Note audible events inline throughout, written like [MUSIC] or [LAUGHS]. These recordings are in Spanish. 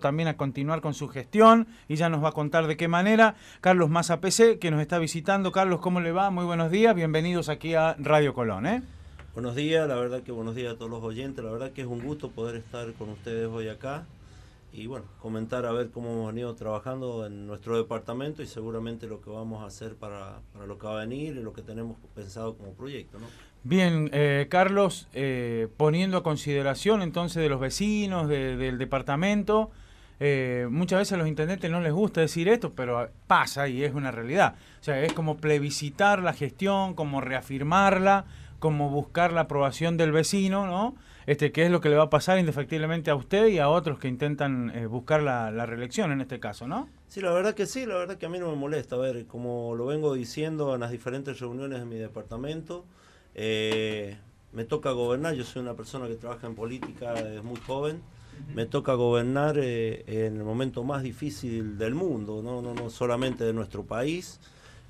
también a continuar con su gestión y ya nos va a contar de qué manera. Carlos Maza PC, que nos está visitando. Carlos, ¿cómo le va? Muy buenos días, bienvenidos aquí a Radio Colón. ¿eh? Buenos días, la verdad que buenos días a todos los oyentes, la verdad que es un gusto poder estar con ustedes hoy acá y bueno, comentar a ver cómo hemos venido trabajando en nuestro departamento y seguramente lo que vamos a hacer para, lo que va a venir y lo que tenemos pensado como proyecto. Bien, eh, Carlos, eh, poniendo a consideración entonces de los vecinos, del departamento, eh, muchas veces a los intendentes no les gusta decir esto, pero pasa y es una realidad. O sea, es como plebiscitar la gestión, como reafirmarla, como buscar la aprobación del vecino, ¿no? Este, que es lo que le va a pasar indefectiblemente a usted y a otros que intentan eh, buscar la, reelección en este caso, ¿no? Sí, la verdad que sí, la verdad que a mí no me molesta. A ver, como lo vengo diciendo en las diferentes reuniones de mi departamento, eh, me toca gobernar, yo soy una persona que trabaja en política desde muy joven me toca gobernar eh, en el momento más difícil del mundo, no, no, no solamente de nuestro país.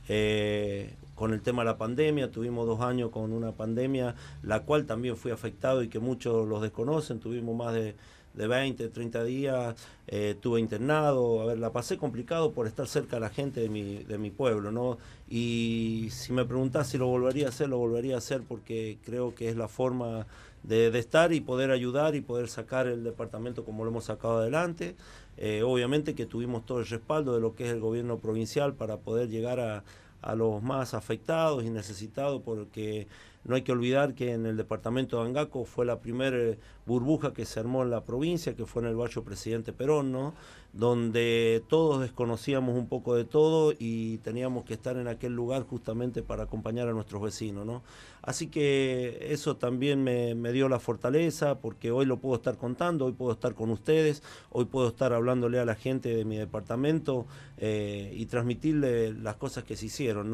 Eh, con el tema de la pandemia, tuvimos dos años con una pandemia, la cual también fui afectado y que muchos los desconocen, tuvimos más de de 20, 30 días, eh, tuve internado, a ver, la pasé complicado por estar cerca de la gente de mi, de mi pueblo, ¿no? Y si me preguntás si lo volvería a hacer, lo volvería a hacer porque creo que es la forma de, estar y poder ayudar y poder sacar el departamento como lo hemos sacado adelante. Eh, obviamente que tuvimos todo el respaldo de lo que es el gobierno provincial para poder llegar a, a los más afectados y necesitados porque no hay que olvidar que en el departamento de Angaco fue la primera eh, burbuja que se armó en la provincia, que fue en el barrio Presidente Perón, ¿no? donde todos desconocíamos un poco de todo y teníamos que estar en aquel lugar justamente para acompañar a nuestros vecinos. Así que eso también me, dio la fortaleza porque hoy lo puedo estar contando, hoy puedo estar con ustedes, hoy puedo estar hablándole a la gente de mi departamento eh, y transmitirle las cosas que se hicieron.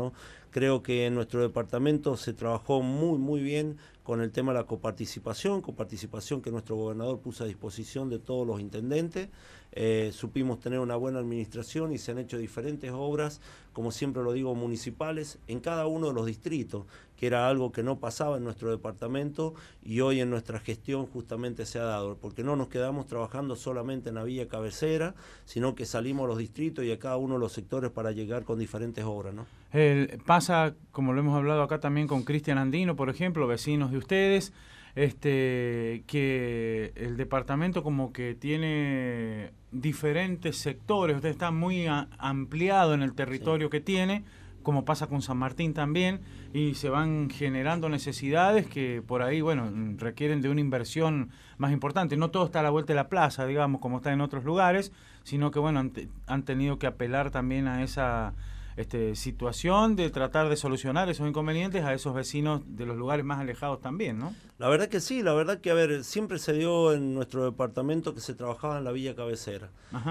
Creo que en nuestro departamento se trabajó muy, muy bien con el tema de la coparticipación, coparticipación que nuestro gobernador puso a disposición de todos los intendentes. Eh, supimos tener una buena administración y se han hecho diferentes obras, como siempre lo digo, municipales en cada uno de los distritos que era algo que no pasaba en nuestro departamento y hoy en nuestra gestión justamente se ha dado, porque no nos quedamos trabajando solamente en la villa cabecera, sino que salimos a los distritos y a cada uno de los sectores para llegar con diferentes obras. pasa, como lo hemos hablado acá también con Cristian Andino, por ejemplo, vecinos de ustedes, este, que el departamento como que tiene diferentes sectores, usted está muy ampliado en el territorio que tiene como pasa con San Martín también, y se van generando necesidades que por ahí, bueno, requieren de una inversión más importante. No todo está a la vuelta de la plaza, digamos, como está en otros lugares, sino que, bueno, han, han tenido que apelar también a esa este, situación de tratar de solucionar esos inconvenientes a esos vecinos de los lugares más alejados también, ¿no? La verdad que sí, la verdad que, a ver, siempre se dio en nuestro departamento que se trabajaba en la villa cabecera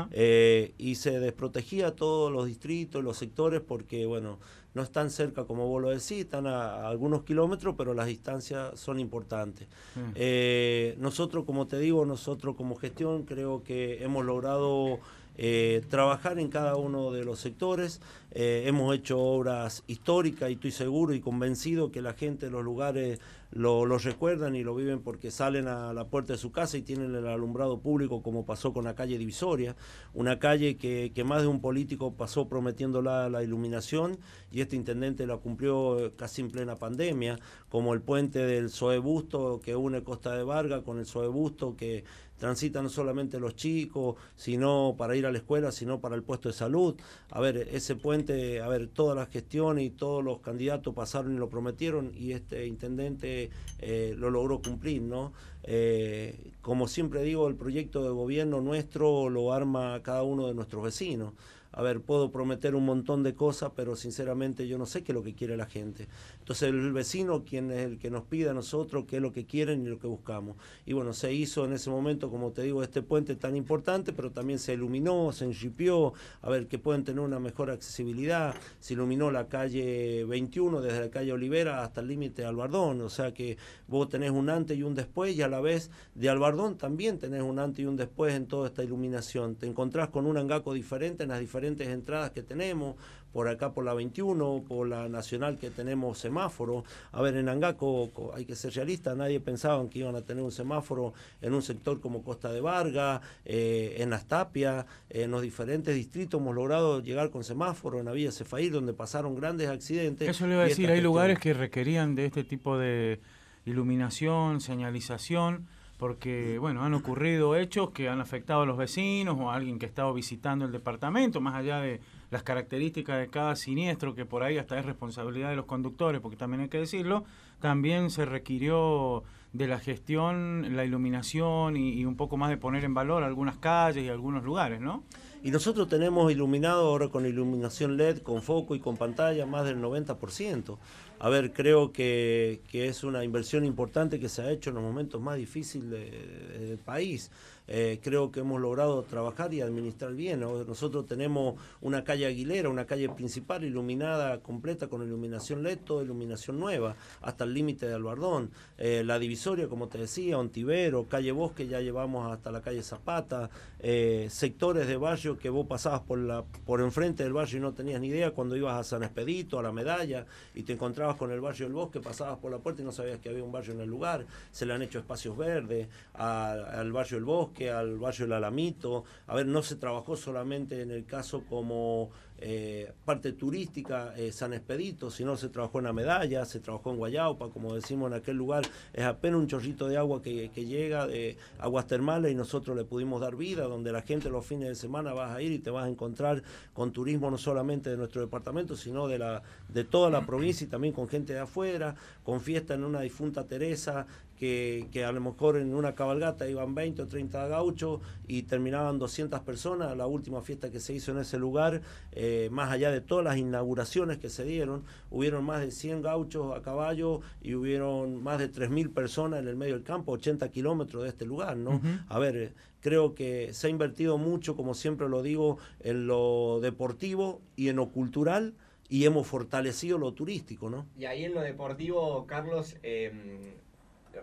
eh, y se desprotegía todos los distritos, los sectores, porque, bueno, no están cerca, como vos lo decís, están a, algunos kilómetros, pero las distancias son importantes. Eh, nosotros, como te digo, nosotros como gestión creo que hemos logrado eh, trabajar en cada uno de los sectores. Eh, hemos hecho obras históricas y estoy seguro y convencido que la gente de los lugares lo, recuerdan y lo viven porque salen a la puerta de su casa y tienen el alumbrado público como pasó con la calle Divisoria, una calle que, más de un político pasó prometiéndola la, iluminación y este intendente la cumplió eh, casi en plena pandemia, como el puente del Soebusto que une Costa de Vargas con el Soebusto que transitan no solamente los chicos, sino para ir a la escuela, sino para el puesto de salud. A ver, ese puente a ver, todas las gestiones y todos los candidatos pasaron y lo prometieron y este intendente eh, lo logró cumplir, ¿no? Eh, como siempre digo, el proyecto de gobierno nuestro lo arma cada uno de nuestros vecinos. A ver, puedo prometer un montón de cosas, pero sinceramente yo no sé qué es lo que quiere la gente. Entonces el vecino quien es el que nos pide a nosotros qué es lo que quieren y lo que buscamos. Y bueno, se hizo en ese momento, como te digo, este puente tan importante, pero también se iluminó, se enchipió, a ver que pueden tener una mejor accesibilidad. Se iluminó la calle 21 desde la calle Olivera hasta el límite de Albardón, o sea que vos tenés un antes y un después y a la vez de Albardón también tenés un antes y un después en toda esta iluminación. Te encontrás con un angaco diferente en las diferentes entradas que tenemos, por acá por la 21, por la nacional que tenemos semáforo. A ver, en Angaco hay que ser realista nadie pensaba que iban a tener un semáforo en un sector como Costa de Varga, eh, en Astapia, en los diferentes distritos hemos logrado llegar con semáforo en la Villa Cefaí, donde pasaron grandes accidentes. Eso le iba a decir, hay lugares que requerían de este tipo de iluminación, señalización porque bueno, han ocurrido hechos que han afectado a los vecinos o a alguien que ha estado visitando el departamento, más allá de las características de cada siniestro, que por ahí hasta es responsabilidad de los conductores, porque también hay que decirlo, también se requirió de la gestión, la iluminación y, un poco más de poner en valor algunas calles y algunos lugares, ¿no? Y nosotros tenemos iluminado ahora con iluminación LED, con foco y con pantalla más del 90%. A ver, creo que, es una inversión importante que se ha hecho en los momentos más difíciles del país. Eh, creo que hemos logrado trabajar y administrar bien. Nosotros tenemos una calle Aguilera, una calle principal iluminada completa con iluminación LED, iluminación nueva, hasta el límite de Albardón. Eh, la divisoria, como te decía, Ontivero, calle Bosque, ya llevamos hasta la calle Zapata, eh, sectores de barrio que vos pasabas por, la, por enfrente del barrio y no tenías ni idea cuando ibas a San Expedito, a la Medalla, y te encontrabas con el barrio del bosque, pasabas por la puerta y no sabías que había un barrio en el lugar. Se le han hecho espacios verdes al barrio del bosque, al barrio del Alamito. A ver, no se trabajó solamente en el caso como eh, parte turística, eh, San Expedito, si no se trabajó en la medalla, se trabajó en Guayaupa, como decimos en aquel lugar, es apenas un chorrito de agua que, llega de aguas termales y nosotros le pudimos dar vida, donde la gente los fines de semana vas a ir y te vas a encontrar con turismo no solamente de nuestro departamento, sino de, de toda la mm. provincia y también con gente de afuera, con fiesta en una difunta Teresa, que, que, a lo mejor en una cabalgata iban 20 o 30 gauchos y terminaban 200 personas. La última fiesta que se hizo en ese lugar, eh, más allá de todas las inauguraciones que se dieron, hubieron más de 100 gauchos a caballo y hubieron más de 3.000 personas en el medio del campo, 80 kilómetros de este lugar, ¿no? A ver, eh, creo que se ha invertido mucho, como siempre lo digo, en lo deportivo y en lo cultural y hemos fortalecido lo turístico, ¿no? Y ahí en lo deportivo, Carlos, em,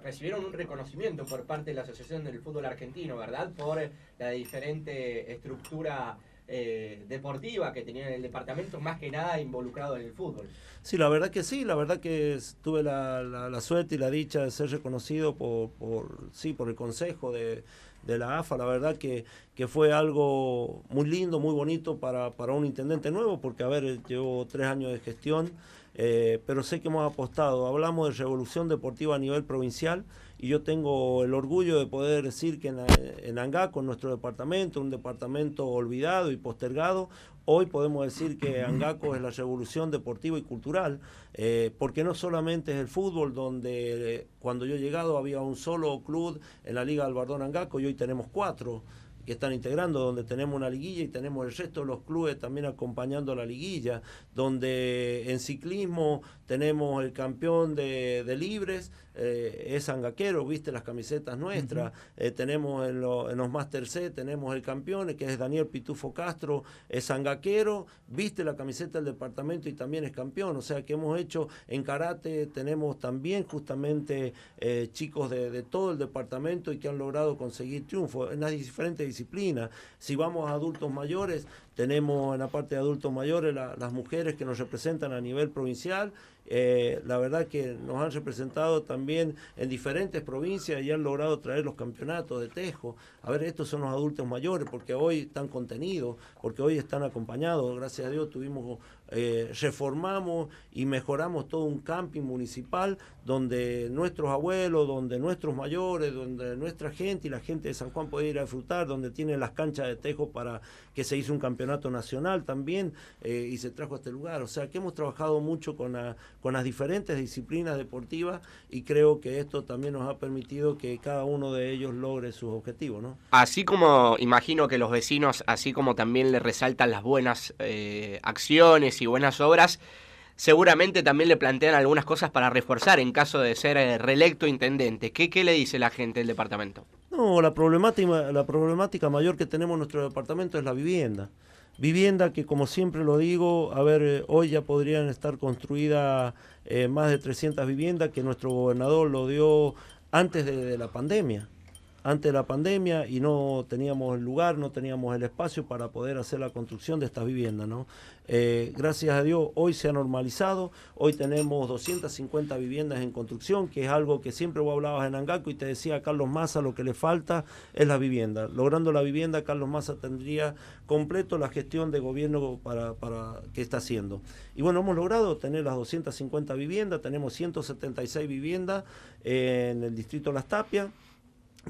recibieron un reconocimiento por parte de la Asociación del Fútbol Argentino, ¿verdad? Por eh, la diferente estructura eh, deportiva que tenía el departamento, más que nada involucrado en el fútbol. Sí, la verdad que sí, la verdad que tuve la, suerte y la dicha de ser reconocido por, sí, por el consejo de, la AFA, la verdad que, que, fue algo muy lindo, muy bonito para, para un intendente nuevo, porque a ver, eh, llevo tres años de gestión. Eh, pero sé que hemos apostado. Hablamos de revolución deportiva a nivel provincial y yo tengo el orgullo de poder decir que en, en nuestro departamento, un departamento olvidado y postergado, hoy podemos decir que [CLEARS THROAT] Angaco es la revolución deportiva y cultural, eh, porque no solamente es el fútbol, donde eh, cuando yo he llegado había un solo club en la Liga Albardón Angaco y hoy tenemos cuatro que están integrando, donde tenemos una liguilla y tenemos el resto de los clubes también acompañando la liguilla, donde en ciclismo tenemos el campeón de, de libres, eh, es sangaquero, viste las camisetas nuestras, eh, tenemos en, los Master C, tenemos el campeón, que es Daniel Pitufo Castro, es sangaquero, viste la camiseta del departamento y también es campeón, o sea que hemos hecho en karate, tenemos también justamente eh, chicos de, todo el departamento y que han logrado conseguir triunfo en las diferentes disciplinas. Si vamos a adultos mayores, tenemos en la parte de adultos mayores las mujeres que nos representan a nivel provincial, eh, la verdad que nos han representado también en diferentes provincias y han logrado traer los campeonatos de Tejo. A ver, estos son los adultos mayores porque hoy están contenidos, porque hoy están acompañados. Gracias a Dios tuvimos eh, reformamos y mejoramos todo un camping municipal donde nuestros abuelos, donde nuestros mayores, donde nuestra gente y la gente de San Juan puede ir a disfrutar, donde tienen las canchas de tejo para que se hizo un campeonato nacional también eh, y se trajo a este lugar. O sea que hemos trabajado mucho con, las diferentes disciplinas deportivas y creo que esto también nos ha permitido que cada uno de ellos logre sus objetivos. ¿no? Así como imagino que los vecinos, así como también le resaltan las buenas eh, acciones y buenas obras, seguramente también le plantean algunas cosas para reforzar en caso de ser eh, reelecto intendente. ¿Qué, qué le dice la gente del departamento? No, la problemática, la problemática mayor que tenemos en nuestro departamento es la vivienda. Vivienda que, como siempre lo digo, a ver, eh, hoy ya podrían estar construidas eh, más de 300 viviendas que nuestro gobernador lo dio antes de la pandemia antes de la pandemia y no teníamos el lugar, no teníamos el espacio para poder hacer la construcción de estas viviendas. ¿no? Eh, gracias a Dios hoy se ha normalizado, hoy tenemos 250 viviendas en construcción, que es algo que siempre vos hablabas en Angaco y te decía Carlos Massa, lo que le falta es la vivienda. Logrando la vivienda, Carlos Massa tendría completo la gestión de gobierno para, que está haciendo. Y bueno, hemos logrado tener las 250 viviendas, tenemos 176 viviendas eh, en el distrito Las Tapias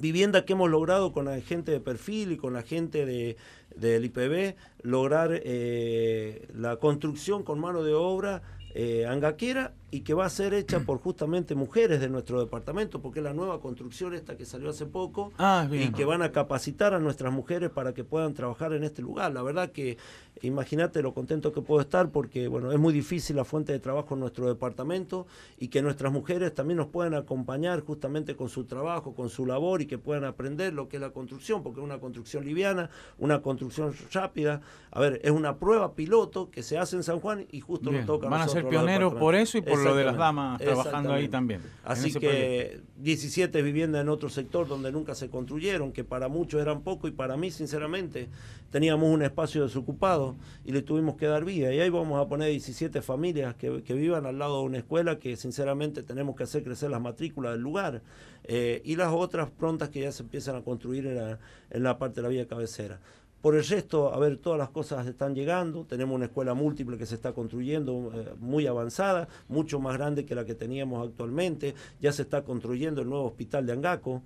vivienda que hemos logrado con la gente de perfil y con la gente de, del IPB, lograr eh, la construcción con mano de obra eh, angaquera y que va a ser hecha mm. por justamente mujeres de nuestro departamento, porque es la nueva construcción esta que salió hace poco ah, y que van a capacitar a nuestras mujeres para que puedan trabajar en este lugar. La verdad que imagínate lo contento que puedo estar porque bueno, es muy difícil la fuente de trabajo en nuestro departamento y que nuestras mujeres también nos puedan acompañar justamente con su trabajo, con su labor y que puedan aprender lo que es la construcción, porque es una construcción liviana, una construcción rápida. A ver, es una prueba piloto que se hace en San Juan y justo lo nos toca Van a ser pioneros por eso y por lo de las damas trabajando ahí también. Así que 17 viviendas en otro sector donde nunca se construyeron, que para muchos eran poco y para mí, sinceramente, teníamos un espacio desocupado y le tuvimos que dar vida. Y ahí vamos a poner 17 familias que, vivan al lado de una escuela que, sinceramente, tenemos que hacer crecer las matrículas del lugar eh, y las otras prontas que ya se empiezan a construir en en la parte de la vía cabecera. Por el resto, a ver, todas las cosas están llegando. Tenemos una escuela múltiple que se está construyendo eh, muy avanzada, mucho más grande que la que teníamos actualmente. Ya se está construyendo el nuevo hospital de Angaco.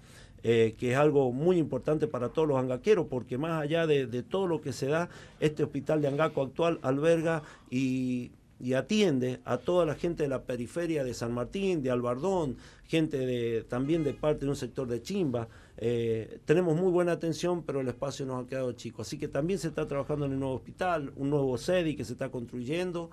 Eh, que es algo muy importante para todos los angaqueros, porque más allá de, todo lo que se da, este hospital de Angaco actual alberga y y atiende a toda la gente de la periferia de San Martín, de Albardón, gente de, también de parte de un sector de Chimba. Eh, tenemos muy buena atención, pero el espacio nos ha quedado chico. Así que también se está trabajando en el nuevo hospital, un nuevo SEDI que se está construyendo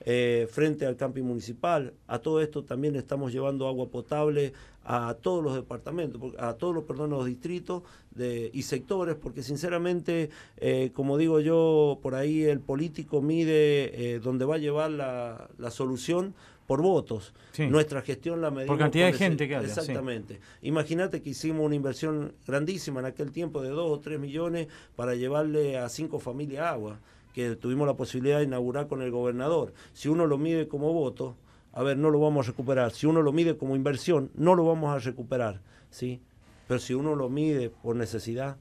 eh, frente al camping municipal. A todo esto también estamos llevando agua potable a todos los departamentos, a todos los, perdón, los distritos y sectores, porque sinceramente, eh, como digo yo, por ahí el político mide dónde va a llevar la, la solución, por votos. Nuestra gestión la medimos. Por cantidad de gente que hace. Exactamente. Imagínate que hicimos una inversión grandísima en aquel tiempo de 2 o 3 millones para llevarle a cinco familias agua, que tuvimos la posibilidad de inaugurar con el gobernador. Si uno lo mide como voto, a ver, no lo vamos a recuperar. Si uno lo mide como inversión, no lo vamos a recuperar. ¿sí? Pero si uno lo mide por necesidad,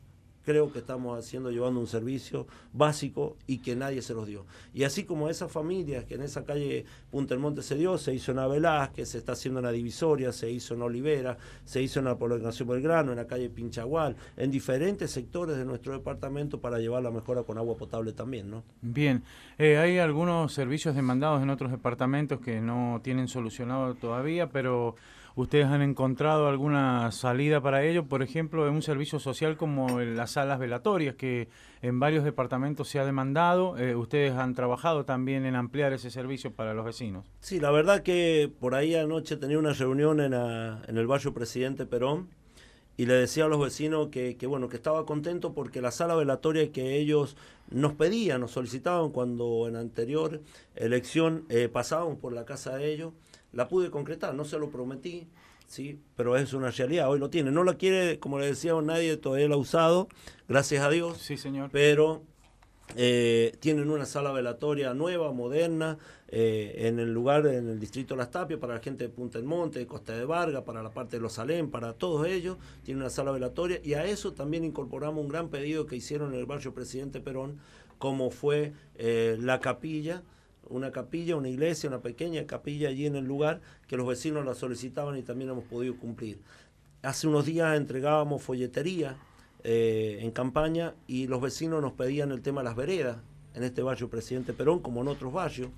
creo que estamos haciendo, llevando un servicio básico y que nadie se los dio. Y así como esas familias que en esa calle Punta del Monte se dio, se hizo en que se está haciendo en la Divisoria, se hizo en Olivera, se hizo en la Población Belgrano, en la calle Pinchagual, en diferentes sectores de nuestro departamento para llevar la mejora con agua potable también, ¿no? Bien, eh, hay algunos servicios demandados en otros departamentos que no tienen solucionado todavía, pero... ¿Ustedes han encontrado alguna salida para ello? Por ejemplo, en un servicio social como las salas velatorias, que en varios departamentos se ha demandado. Eh, ¿Ustedes han trabajado también en ampliar ese servicio para los vecinos? Sí, la verdad que por ahí anoche tenía una reunión en, el barrio Presidente Perón y le decía a los vecinos que, bueno que estaba contento porque la sala velatoria que ellos nos pedían, nos solicitaban cuando en anterior elección eh, pasábamos por la casa de ellos la pude concretar, no se lo prometí, ¿sí? pero es una realidad, hoy lo tiene. No la quiere, como le decía, nadie todavía la ha usado, gracias a Dios. Sí, señor. Pero eh, tienen una sala velatoria nueva, moderna, eh, en el lugar, en el distrito de Las Tapias, para la gente de Punta del Monte, de Costa de Vargas, para la parte de Los Alén, para todos ellos, tiene una sala velatoria y a eso también incorporamos un gran pedido que hicieron en el barrio Presidente Perón, como fue eh, la capilla una capilla, una iglesia, una pequeña capilla allí en el lugar que los vecinos la solicitaban y también hemos podido cumplir. Hace unos días entregábamos folletería eh, en campaña y los vecinos nos pedían el tema de las veredas en este barrio Presidente Perón como en otros barrios.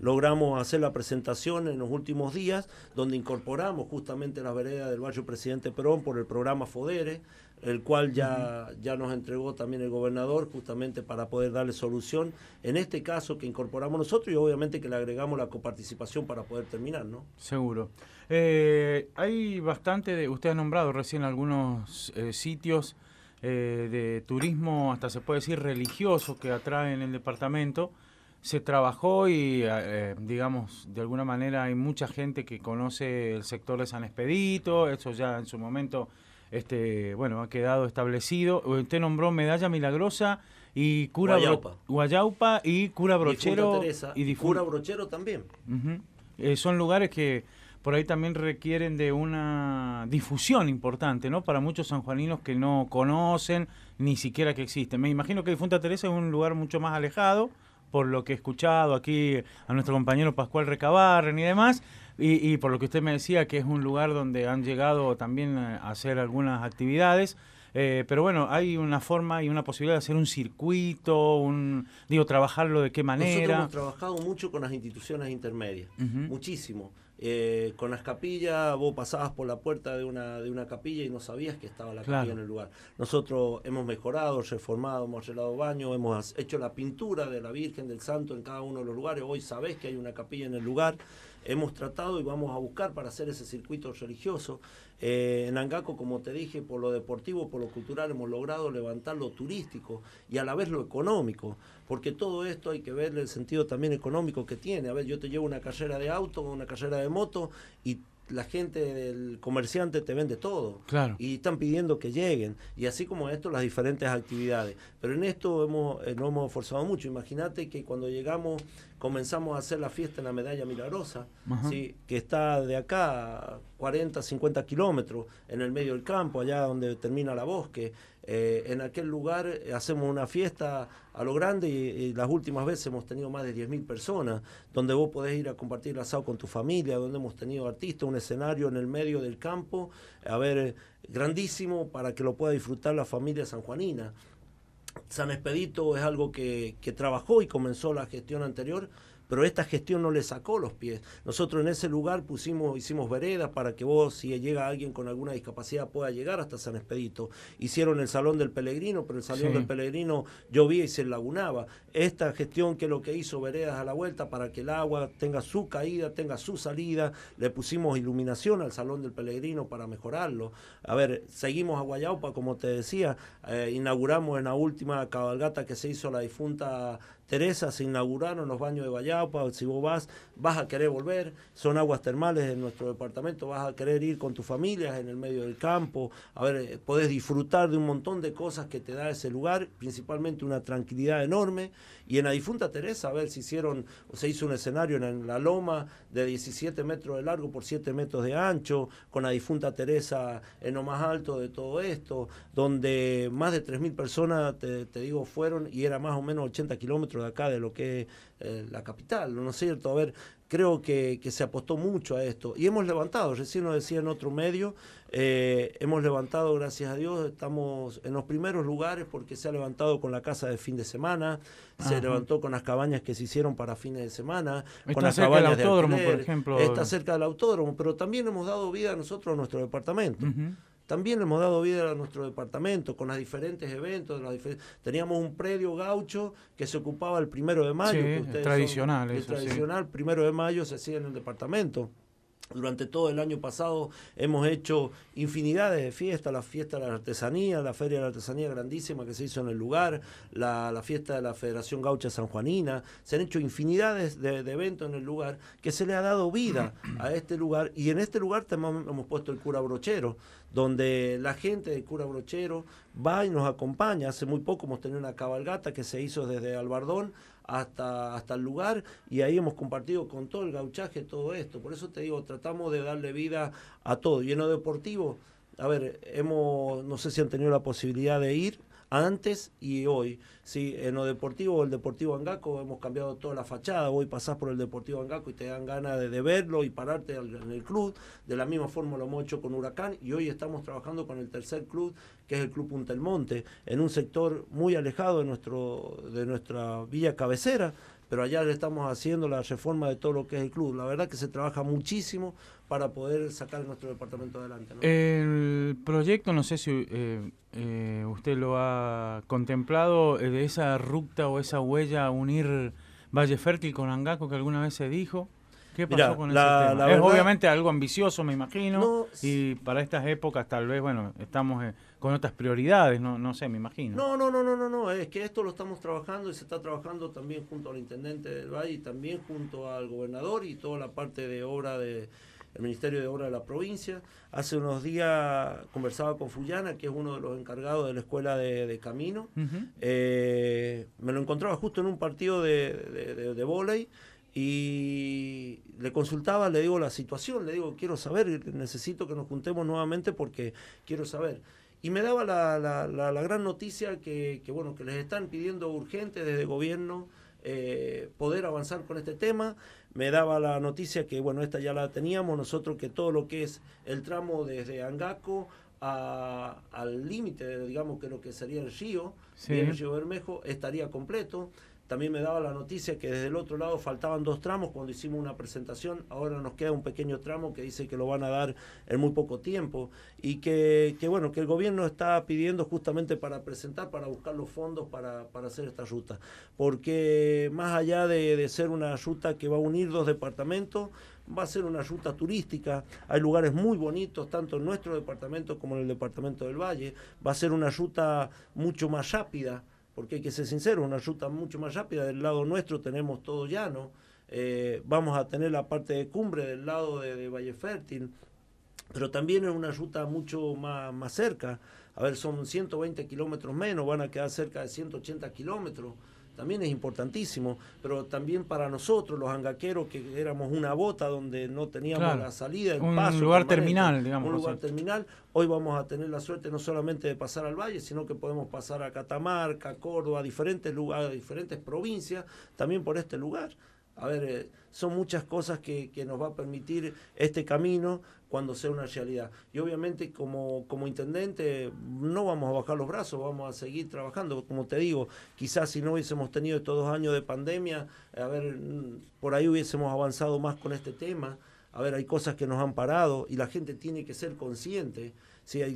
Logramos hacer la presentación en los últimos días donde incorporamos justamente las veredas del barrio Presidente Perón por el programa FODERE el cual ya, ya nos entregó también el gobernador justamente para poder darle solución en este caso que incorporamos nosotros y obviamente que le agregamos la coparticipación para poder terminar, ¿no? Seguro. Eh, hay bastante, de, usted ha nombrado recién algunos eh, sitios eh, de turismo, hasta se puede decir religioso, que atraen el departamento. Se trabajó y, digamos, de alguna manera hay mucha gente que conoce el sector de San Expedito, eso ya en su momento este, bueno, ha quedado establecido. Usted nombró Medalla Milagrosa y cura Guayaupa, Guayaupa y cura Brochero Teresa, y cura Brochero también. Eh, son lugares que por ahí también requieren de una difusión importante, ¿no? Para muchos sanjuaninos que no conocen ni siquiera que existen. Me imagino que Difunta Teresa es un lugar mucho más alejado, por lo que he escuchado aquí a nuestro compañero Pascual Recabarren y demás, y, por lo que usted me decía, que es un lugar donde han llegado también a hacer algunas actividades. Eh, pero bueno, hay una forma y una posibilidad de hacer un circuito, un digo, trabajarlo de qué manera. Nosotros hemos trabajado mucho con las instituciones intermedias, muchísimo. Eh, con las capillas, vos pasabas por la puerta de una, de una capilla y no sabías que estaba la capilla en el lugar. Nosotros hemos mejorado, reformado, hemos arreglado baños, hemos hecho la pintura de la Virgen, del Santo en cada uno de los lugares. Hoy sabés que hay una capilla en el lugar hemos tratado y vamos a buscar para hacer ese circuito religioso. Eh, en Angaco, como te dije, por lo deportivo, por lo cultural, hemos logrado levantar lo turístico y a la vez lo económico, porque todo esto hay que ver el sentido también económico que tiene. A ver, yo te llevo una carrera de auto, una carrera de moto y la gente, el comerciante te vende todo. Claro. Y están pidiendo que lleguen. Y así como esto, las diferentes actividades. Pero en esto hemos, eh, hemos esforzado mucho. Imagínate que cuando llegamos comenzamos a hacer la fiesta en la Medalla Milagrosa, que está de acá 40, 50 kilómetros, en el medio del campo, allá donde termina la bosque. Eh, en aquel lugar eh, hacemos una fiesta a lo grande y, las últimas veces hemos tenido más de 10.000 personas, donde vos podés ir a compartir el asado con tu familia, donde hemos tenido artistas, un escenario en el medio del campo, a ver, eh, grandísimo para que lo pueda disfrutar la familia sanjuanina. San Expedito es algo que, que trabajó y comenzó la gestión anterior pero esta gestión no le sacó los pies. Nosotros en ese lugar pusimos, hicimos veredas para que vos, si llega alguien con alguna discapacidad, pueda llegar hasta San Expedito. Hicieron el Salón del Pelegrino, pero el Salón del Pelegrino llovía y se lagunaba. Esta gestión que lo que hizo veredas a la vuelta para que el agua tenga su caída, tenga su salida, le pusimos iluminación al Salón del Pelegrino para mejorarlo. A ver, seguimos a Guayaupa, como te decía, eh, inauguramos en la última cabalgata que se hizo la difunta Teresa, se inauguraron los baños de Vallapa si vos vas, vas a querer volver, son aguas termales en nuestro departamento, vas a querer ir con tus familias en el medio del campo, a ver, eh, podés disfrutar de un montón de cosas que te da ese lugar, principalmente una tranquilidad enorme, y en la difunta Teresa, a ver, se hicieron, se hizo un escenario en la loma de 17 metros de largo por 7 metros de ancho, con la difunta Teresa en lo más alto de todo esto, donde más de 3.000 personas, te digo, fueron y era más o menos 80 kilómetros de acá, de lo que es eh, la capital, ¿no es cierto? A ver, creo que, que, se apostó mucho a esto. Y hemos levantado, recién lo decía en otro medio, eh, hemos levantado, gracias a Dios, estamos en los primeros lugares porque se ha levantado con la casa de fin de semana, se levantó con las cabañas que se hicieron para fines de semana, está con las cerca del autódromo, por ejemplo. Está cerca del autódromo, pero también hemos dado vida a nosotros, a nuestro departamento. También le hemos dado vida a nuestro departamento con los diferentes eventos. teníamos un predio gaucho que se ocupaba el primero de mayo. tradicional. tradicional, primero de mayo se hacía en el departamento. Durante todo el año pasado hemos hecho infinidades de fiestas, la fiesta de la artesanía, la feria de la artesanía grandísima que se hizo en el lugar, la, fiesta de la Federación Gaucha Juanina, se han hecho infinidades de, de, eventos en el lugar que se le ha dado vida a este lugar y en este lugar también hemos puesto el cura brochero, donde la gente del cura brochero va y nos acompaña. Hace muy poco hemos tenido una cabalgata que se hizo desde Albardón hasta, hasta el lugar y ahí hemos compartido con todo el gauchaje todo esto. Por eso te digo, tratamos de darle vida a todo. Y en lo deportivo, a ver, hemos, no sé si han tenido la posibilidad de ir, antes y hoy. Sí, en lo deportivo, el Deportivo Angaco, hemos cambiado toda la fachada. Hoy pasás por el Deportivo Angaco y te dan ganas de, verlo y pararte en el club. De la misma forma lo hemos hecho con Huracán y hoy estamos trabajando con el tercer club, que es el Club Punta del Monte, en un sector muy alejado de, nuestro, de nuestra villa cabecera pero allá le estamos haciendo la reforma de todo lo que es el club. La verdad que se trabaja muchísimo para poder sacar nuestro departamento adelante. El proyecto, no sé si eh, eh, usted lo ha contemplado, eh, de esa ruta o esa huella, unir Valle Fértil con Angaco, que alguna vez se dijo. ¿Qué pasó con ese es obviamente algo ambicioso, me imagino, y para estas épocas tal vez, bueno, estamos con otras prioridades, no, no sé, me imagino. No, no, no, no, no, no, es que esto lo estamos trabajando y se está trabajando también junto al intendente del Valle y también junto al gobernador y toda la parte de obra de el Ministerio de Obra de la provincia. Hace unos días conversaba con Fullana, que es uno de los encargados de la escuela de, camino. Eh, me lo encontraba justo en un partido de, de, y le consultaba, le digo la situación, le digo, quiero saber, necesito que nos juntemos nuevamente porque quiero saber y me daba la, la, la, gran noticia que, que, bueno, que les están pidiendo urgente desde gobierno eh, poder avanzar con este tema. Me daba la noticia que, bueno, esta ya la teníamos nosotros, que todo lo que es el tramo desde Angaco al límite, digamos, que lo que sería el río, el río Bermejo, estaría completo. También me daba la noticia que desde el otro lado faltaban dos tramos cuando hicimos una presentación. Ahora nos queda un pequeño tramo que dice que lo van a dar en muy poco tiempo. Y que, bueno, que el gobierno está pidiendo justamente para presentar, para buscar los fondos para, hacer esta ruta. Porque más allá de, de ser una ruta que va a unir dos departamentos, va a ser una ruta turística, hay lugares muy bonitos, tanto en nuestro departamento como en el departamento del Valle, va a ser una ruta mucho más rápida porque hay que ser sincero, una ruta mucho más rápida. Del lado nuestro tenemos todo llano, eh, vamos a tener la parte de cumbre del lado de, de Valle Fértil, pero también es una ruta mucho más, más cerca a ver, son 120 kilómetros menos, van a quedar cerca de 180 kilómetros también es importantísimo, pero también para nosotros, los angaqueros, que éramos una bota donde no teníamos la salida, el un lugar terminal, digamos. Un lugar terminal. Hoy vamos a tener la suerte no solamente de pasar al valle, sino que podemos pasar a Catamarca, Córdoba, a diferentes lugares, a diferentes provincias, también por este lugar. A ver, eh, son muchas cosas que, que, nos va a permitir este camino cuando sea una realidad. Y obviamente como, como intendente no vamos a bajar los brazos, vamos a seguir trabajando. Como te digo, quizás si no hubiésemos tenido estos dos años de pandemia, a ver, mm, por ahí hubiésemos avanzado más con este tema. A ver, hay cosas que nos han parado y la gente tiene que ser consciente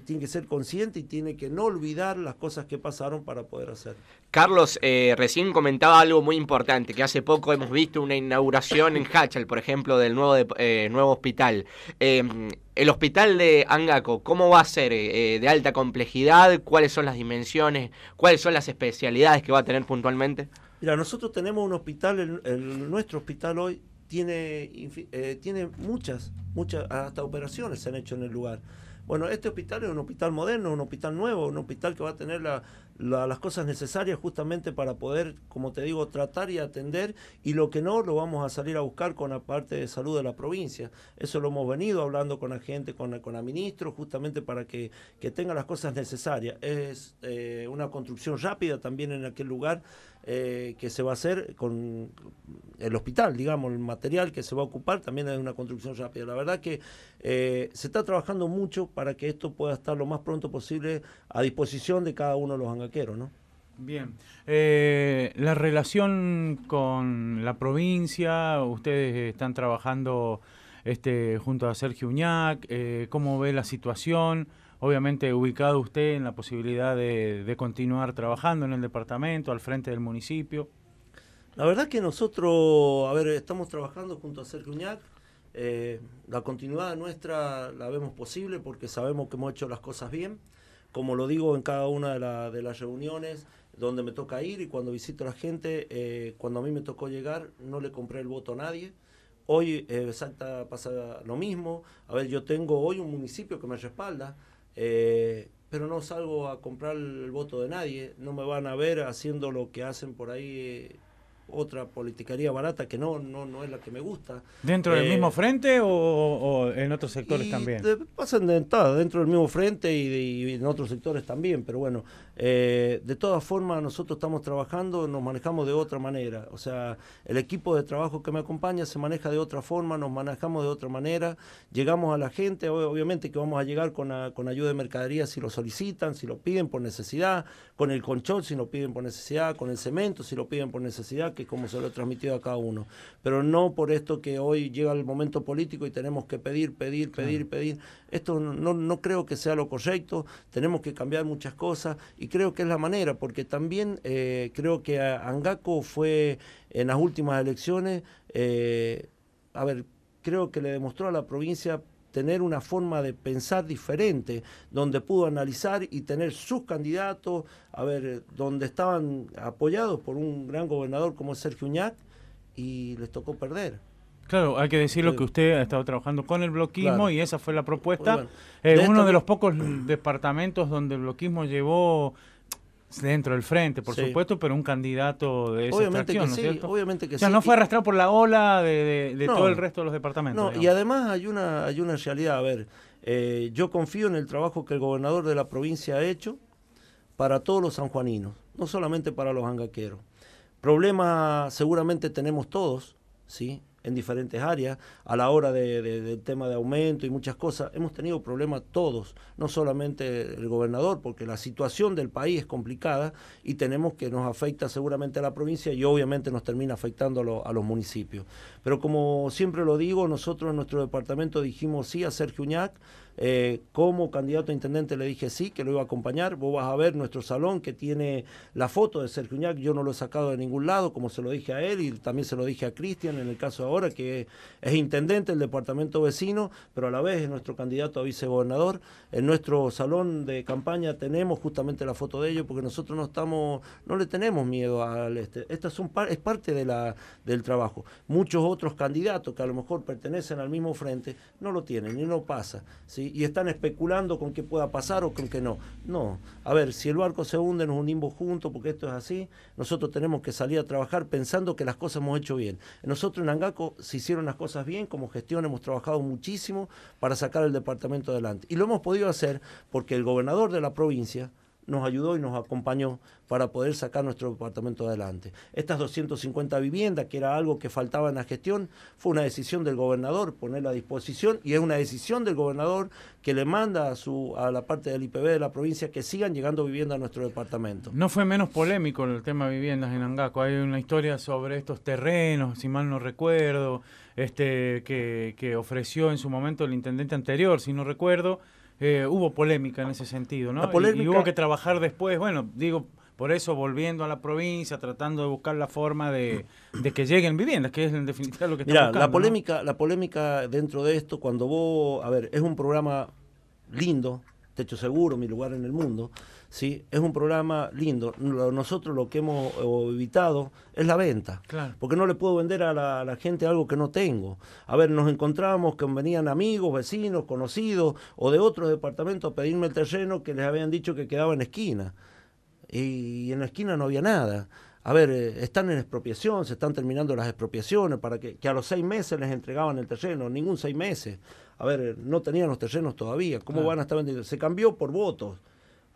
tiene que ser consciente y tiene que no olvidar las cosas que pasaron para poder hacer. Carlos, eh, recién comentaba algo muy importante, que hace poco hemos visto una inauguración en Hachal, por ejemplo, del nuevo, eh, nuevo hospital. Em, el hospital de Angaco, ¿cómo va a ser? Eh, ¿De alta complejidad? ¿Cuáles son las dimensiones? ¿Cuáles son las especialidades que va a tener puntualmente? Mira, nosotros tenemos un hospital, nuestro hospital hoy tiene, tiene muchas, muchas, hasta operaciones se han hecho en el lugar. Bueno, este hospital es un hospital moderno, un hospital nuevo, un hospital que va a tener las cosas necesarias justamente para poder, como te digo, tratar y atender y lo que no lo vamos a salir a buscar con la parte de salud de la provincia. Eso lo hemos venido hablando con la gente, con la, con la ministro, justamente para que, que tenga las cosas necesarias. Es eh, una construcción rápida también en aquel lugar. Eh, que se va a hacer con el hospital, digamos, el material que se va a ocupar también es una construcción rápida. La verdad que eh, se está trabajando mucho para que esto pueda estar lo más pronto posible a disposición de cada uno de los hangaqueros, Bien, eh, la relación con la provincia, ustedes están trabajando este, junto a Sergio Uñac, ¿cómo ve la situación? obviamente ubicado usted en la posibilidad de, continuar trabajando en el departamento, al frente del municipio. La verdad que nosotros, a ver, estamos trabajando junto a Sergio Uñac. Eh, la continuidad nuestra la vemos posible porque sabemos que hemos hecho las cosas bien. Como lo digo en cada una de, las reuniones, donde me toca ir y cuando visito a la gente, eh, cuando a mí me tocó llegar, no le compré el voto a nadie. Hoy eh, pasa lo mismo. A ver, yo tengo hoy un municipio que me respalda. Eh, pero no salgo a comprar el voto de nadie, no me van a ver haciendo lo que hacen por ahí eh, otra politicaría barata que no, no, no es la que me gusta. ¿Dentro del eh, mismo frente o, en otros sectores también? pasan de entrada, dentro del mismo frente y, en otros sectores también, pero bueno, eh, de todas formas, nosotros estamos trabajando, nos manejamos de otra manera. O sea, el equipo de trabajo que me acompaña se maneja de otra forma, nos manejamos de otra manera, llegamos a la gente, obviamente que vamos a llegar con, ayuda de mercadería si lo solicitan, si lo piden por necesidad, con el conchón si lo piden por necesidad, con el cemento si lo piden por necesidad, que es como se lo he transmitido a cada uno. Pero no por esto que hoy llega el momento político y tenemos que pedir, pedir, pedir, pedir. Esto no, no creo que sea lo correcto, tenemos que cambiar muchas cosas. Y y creo que es la manera, porque también eh, creo que Angaco fue en las últimas elecciones, eh, a ver, creo que le demostró a la provincia tener una forma de pensar diferente, donde pudo analizar y tener sus candidatos, a ver, donde estaban apoyados por un gran gobernador como Sergio Uñac y les tocó perder. Claro, hay que decirlo que usted ha estado trabajando con el bloquismo y esa fue la propuesta. Eh, uno de los pocos departamentos donde el bloquismo llevó dentro del frente, por supuesto, pero un candidato de esa obviamente que ¿no sí, ¿cierto? Obviamente que o sea, no fue arrastrado por la ola de, todo el resto de los departamentos. No, y además hay una, hay una realidad. A ver, eh, yo confío en el trabajo que el gobernador de la provincia ha hecho para todos los sanjuaninos, no solamente para los angaqueros. Problemas seguramente tenemos todos, ¿sí? en diferentes áreas, a la hora del tema de aumento y muchas cosas. Hemos tenido problemas todos, no solamente el gobernador, porque la situación del país es complicada y tenemos que nos afecta seguramente a la provincia y obviamente nos termina afectando a, a los municipios. Pero como siempre lo digo, nosotros en nuestro departamento dijimos sí a Sergio Uñac, eh, como candidato a intendente le dije sí, que lo iba a acompañar. Vos vas a ver nuestro salón que tiene la foto de Sergio Uñac. Yo no lo he sacado de ningún lado, como se lo dije a él y también se lo dije a Cristian en el caso ahora, que es intendente del departamento vecino, pero a la vez es nuestro candidato a vicegobernador. En nuestro salón de campaña tenemos justamente la foto de ellos porque nosotros no estamos, no le tenemos miedo al este. Estas es parte de la, del trabajo. Muchos otros candidatos que a lo mejor pertenecen al mismo frente no lo tienen y no pasa. ¿sí? y, están especulando con qué pueda pasar o con qué no. No, a ver, si el barco se hunde nos unimos juntos porque esto es así, nosotros tenemos que salir a trabajar pensando que las cosas hemos hecho bien. Nosotros en Angaco se hicieron las cosas bien, como gestión hemos trabajado muchísimo para sacar el departamento adelante. Y lo hemos podido hacer porque el gobernador de la provincia, nos ayudó y nos acompañó para poder sacar nuestro departamento adelante. Estas 250 viviendas, que era algo que faltaba en la gestión, fue una decisión del gobernador ponerla a disposición y es una decisión del gobernador que le manda a, su, a la parte del IPB de la provincia que sigan llegando viviendas a nuestro departamento. No fue menos polémico el tema de viviendas en Angaco. Hay una historia sobre estos terrenos, si mal no recuerdo, este, que, que ofreció en su momento el intendente anterior, si no recuerdo eh, hubo polémica en ese sentido, ¿no? Y, hubo que trabajar después, bueno, digo, por eso volviendo a la provincia, tratando de buscar la forma de, que lleguen viviendas, que es en definitiva lo que está la polémica, la polémica dentro de esto, cuando vos, a ver, es un programa lindo, Techo Seguro, mi lugar en el mundo, ¿sí? Es un programa lindo. Nosotros lo que hemos eh, evitado es la venta. Porque no le puedo vender a la, gente algo que no tengo. A ver, nos encontrábamos que venían amigos, vecinos, conocidos o de otros departamentos a pedirme el terreno que les habían dicho que quedaba en esquina. Y, en la esquina no había nada. A ver, eh, están en expropiación, se están terminando las expropiaciones para que, a los seis meses les entregaban el terreno, ningún seis meses. A ver, eh, no tenían los terrenos todavía. ¿Cómo van a estar vendiendo? Se cambió por votos.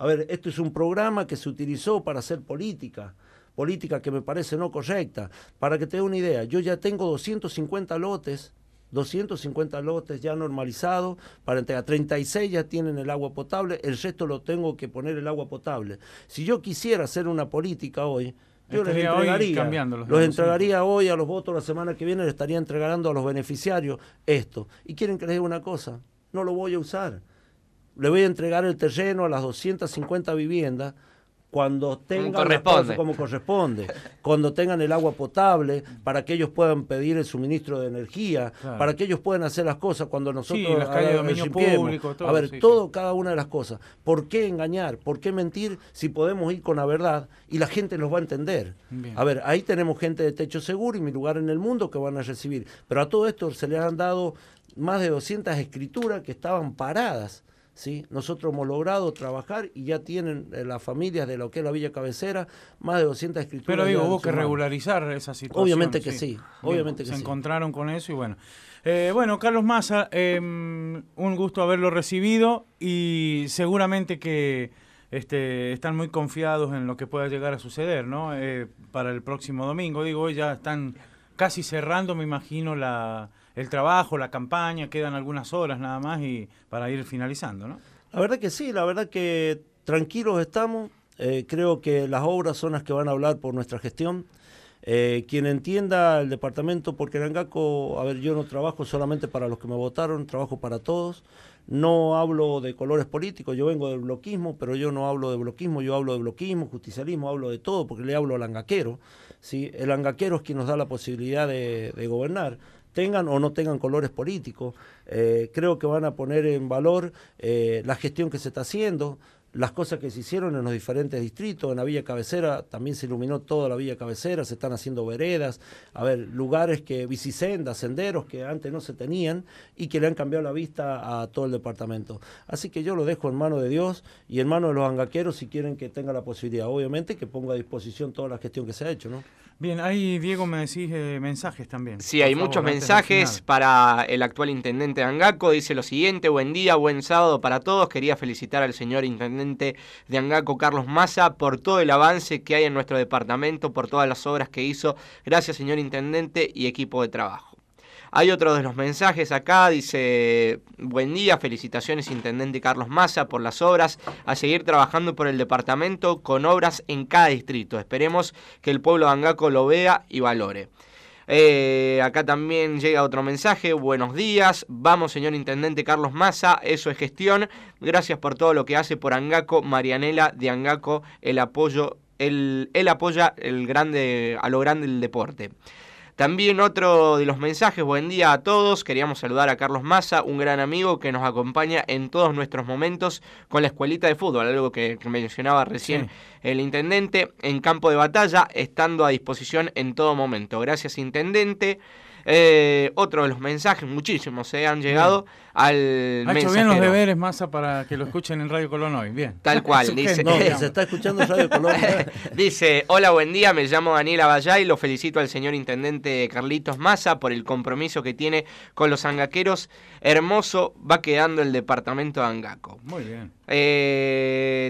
A ver, esto es un programa que se utilizó para hacer política, política que me parece no correcta. Para que te dé una idea, yo ya tengo 250 lotes 250 lotes ya normalizados para entregar. 36 ya tienen el agua potable, el resto lo tengo que poner el agua potable. Si yo quisiera hacer una política hoy, yo les los, entregaría hoy a los votos la semana que viene, les estaría entregando a los beneficiarios esto. Y quieren que les diga una cosa, no lo voy a usar le voy a entregar el terreno a las 250 viviendas cuando tengan como corresponde. cuando tengan el agua potable, para que ellos puedan pedir el suministro de energía, para que ellos puedan hacer las cosas cuando nosotros las calles de dominio a ver, todo cada una de las cosas. ¿Por qué engañar? ¿Por qué mentir si podemos ir con la verdad y la gente los va a entender? A ver, ahí tenemos gente de techo seguro y mi lugar en el mundo que van a recibir, pero a todo esto se le han dado más de 200 escrituras que estaban paradas ¿sí? Nosotros hemos logrado trabajar y ya tienen eh, las familias de lo que es la Villa Cabecera más de 200 escrituras. Pero digo, hubo que regularizar esa situación. Obviamente que sí, obviamente que sí. se encontraron con eso y bueno. Eh, bueno, Carlos Massa, em, un gusto haberlo recibido y seguramente que... Este, están muy confiados en lo que pueda llegar a suceder, ¿no? Eh, para el próximo domingo, digo, ya están casi cerrando, me imagino, la, el trabajo, la campaña, quedan algunas horas nada más y para ir finalizando, ¿no? La verdad que sí, la verdad que tranquilos estamos, eh, creo que las obras son las que van a hablar por nuestra gestión. Eh, quien entienda el departamento, porque el Angaco, a ver, yo no trabajo solamente para los que me votaron, trabajo para todos. No hablo de colores políticos, yo vengo del bloquismo, pero yo no hablo de bloquismo, yo hablo de bloquismo, justicialismo, hablo de todo, porque le hablo al angaquero. El angaquero es quien nos da la posibilidad de gobernar tengan o no tengan colores políticos. Eh, creo que van a poner en valor eh, la gestión que se está haciendo, las cosas que se hicieron en los diferentes distritos, en la Villa Cabecera también se iluminó toda la Villa Cabecera, se están haciendo veredas, a ver, lugares que, bicisendas, senderos que antes no se tenían y que le han cambiado la vista a todo el departamento. Así que yo lo dejo en mano de Dios y en mano de los angaqueros si quieren que tenga la posibilidad, obviamente que ponga a disposición toda la gestión que se ha hecho, ¿no? Bien, ahí Diego me decís eh, mensajes también. Sí, hay muchos mensajes para el actual intendente de Angaco. Dice lo siguiente, buen día, buen sábado para todos. Quería felicitar al señor intendente de Angaco, Carlos Massa, por todo el avance que hay en nuestro departamento, por todas las obras que hizo. Gracias, señor intendente y equipo de trabajo. Hay otro de los mensajes acá, dice, buen día, felicitaciones Intendente Carlos Massa por las obras, a seguir trabajando por el departamento con obras en cada distrito. Esperemos que el pueblo de Angaco lo vea y valore. Eh, acá también llega otro mensaje. Buenos días. Vamos, señor Intendente Carlos Massa. Eso es gestión. Gracias por todo lo que hace por Angaco. Marianela de Angaco, el apoyo, el, él apoya el grande, a lo grande del deporte. También otro de los mensajes, buen día a todos, queríamos saludar a Carlos Massa, un gran amigo que nos acompaña en todos nuestros momentos con la escuelita de fútbol, algo que, mencionaba recién el intendente, en campo de batalla, estando a disposición en todo momento. Gracias, intendente. Eh, otro de los mensajes, muchísimos, se eh, han llegado al Ha bien los deberes, Massa, para que lo escuchen en Radio Colón hoy. Bien. Tal [LAUGHS] cual, dice. No, se está escuchando Radio Colón. ¿eh? [LAUGHS] dice, hola, buen día, me llamo Daniela Vallá y lo felicito al señor Intendente Carlitos Massa por el compromiso que tiene con los angaqueros. Hermoso va quedando el departamento de Angaco. Muy bien.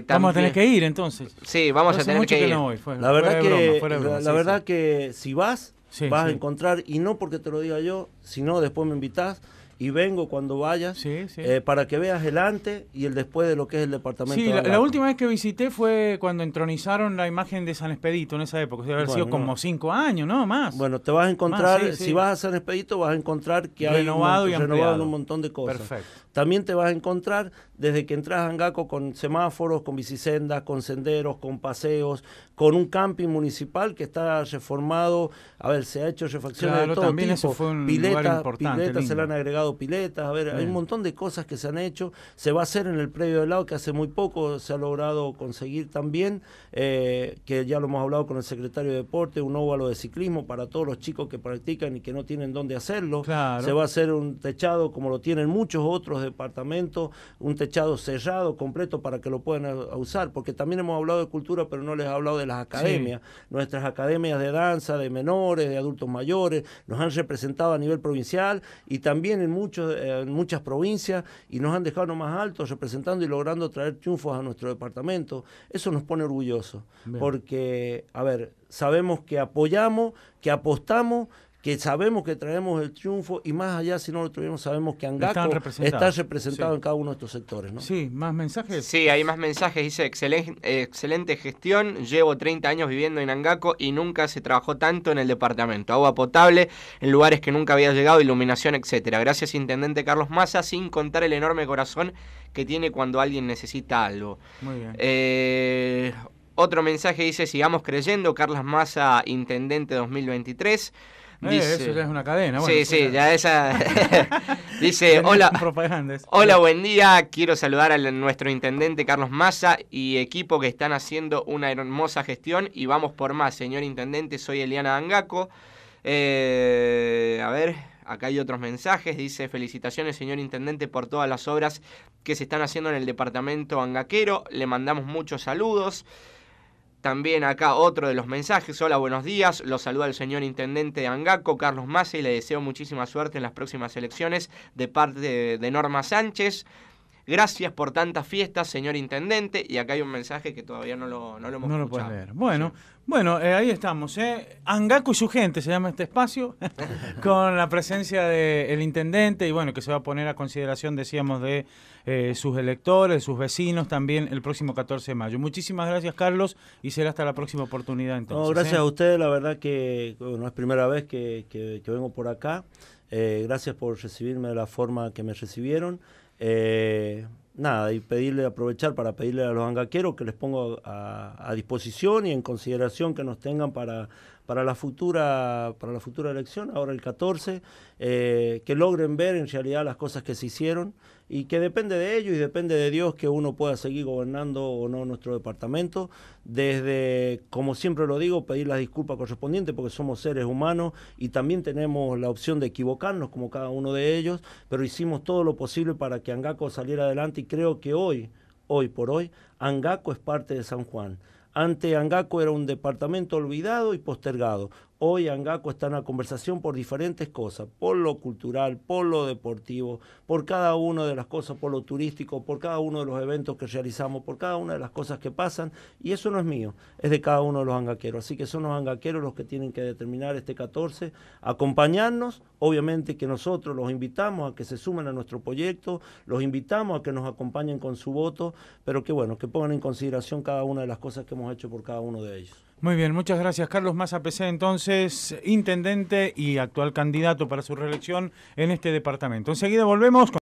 Vamos a tener que ir entonces. Sí, vamos a tener que, ir. la verdad, que, la, verdad que si vas, vas a encontrar, y no porque te lo diga yo, sino después me invitas y vengo cuando vayas eh, para que veas el antes y el después de lo que es el departamento. Sí, la, última vez que visité fue cuando entronizaron la imagen de San Expedito en esa época, Debe haber sido como cinco años, ¿no? Más. Bueno, te vas a encontrar, si vas a San Expedito, vas a encontrar que renovado hay renovado un montón de cosas. Perfecto. También te vas a encontrar desde que entras a Angaco con semáforos, con bicisendas, con senderos, con paseos, con un camping municipal que está reformado, a ver, se ha hecho refacciones de todo también tipo, piletas, se le han agregado piletas, a ver, hay un montón de cosas que se han hecho, se va a hacer en el previo del lado que hace muy poco se ha logrado conseguir también, eh, que ya lo hemos hablado con el secretario de Deporte, un óvalo de ciclismo para todos los chicos que practican y que no tienen dónde hacerlo, se va a hacer un techado como lo tienen muchos otros departamentos, un techado cerrado, completo, para que lo puedan usar, porque también hemos hablado de cultura, pero no les he hablado de las academias. Nuestras academias de danza, de menores, de adultos mayores, nos han representado a nivel provincial y también en, muchos, eh, muchas provincias y nos han dejado más altos representando y logrando traer triunfos a nuestro departamento. Eso nos pone orgulloso porque, a ver, sabemos que apoyamos, que apostamos que sabemos que traemos el triunfo y más allá si no lo tuvimos sabemos que Angaco está representado en cada uno de estos sectores. ¿no? Sí, más mensajes. Sí, hay más mensajes. Dice, excelente, gestión, llevo 30 años viviendo en Angaco y nunca se trabajó tanto en el departamento. Agua potable en lugares que nunca había llegado, iluminación, etcétera. Gracias Intendente Carlos Massa, sin contar el enorme corazón que tiene cuando alguien necesita algo. Muy bien. Eh, otro mensaje dice, sigamos creyendo, Carlos Massa, Intendente 2023. Eh, eso ya es una cadena. sí, sí, ya esa. [LAUGHS] dice, hola. buen día. Quiero saludar a nuestro intendente Carlos Massa y equipo que están haciendo una hermosa gestión y vamos por más. Señor intendente, soy Eliana Angaco. Eh, a ver, acá hay otros mensajes. Dice, felicitaciones, señor intendente, por todas las obras que se están haciendo en el departamento angaquero. Le mandamos muchos saludos. También acá otro de los mensajes. Hola, buenos días. Lo saluda el señor intendente de Angaco, Carlos Massa, y le deseo muchísima suerte en las próximas elecciones de parte de Norma Sánchez. Gracias por tantas fiestas, señor intendente. Y acá hay un mensaje que todavía no lo, no lo hemos no lo Bueno, bueno, eh, ahí estamos. ¿eh? Angaku y su gente se llama este espacio, [LAUGHS] con la presencia del intendente y bueno, que se va a poner a consideración, decíamos, de eh, sus electores, sus vecinos también el próximo 14 de mayo. Muchísimas gracias, Carlos, y será hasta la próxima oportunidad entonces. gracias ¿eh? a ustedes, la verdad que no es primera vez que, que vengo por acá. gracias por recibirme de la forma que me recibieron nada, y pedirle, aprovechar para pedirle a los angaqueros que les pongo a disposición y en consideración que nos tengan para para la futura, para la futura elección, ahora el 14, eh, que logren ver en realidad las cosas que se hicieron y que depende de ellos y depende de Dios que uno pueda seguir gobernando o no nuestro departamento. Desde, como siempre lo digo, pedir las disculpas correspondientes porque somos seres humanos y también tenemos la opción de equivocarnos como cada uno de ellos, pero hicimos todo lo posible para que Angaco saliera adelante y creo que hoy, hoy por hoy, Angaco es parte de San Juan. Ante Angaco era un departamento olvidado y postergado. Hoy Angaco está en la conversación por diferentes cosas, por lo cultural, por lo deportivo, por cada una de las cosas, por lo turístico, por cada uno de los eventos que realizamos, por cada una de las cosas que pasan. Y eso no es mío, es de cada uno de los angaqueros. Así que son los angaqueros los que tienen que determinar este 14, acompañarnos. Obviamente que nosotros los invitamos a que se sumen a nuestro proyecto, los invitamos a que nos acompañen con su voto, pero que bueno, que pongan en consideración cada una de las cosas que hemos hecho por cada uno de ellos. Muy bien, muchas gracias Carlos Maza PC, entonces intendente y actual candidato para su reelección en este departamento. Enseguida volvemos con...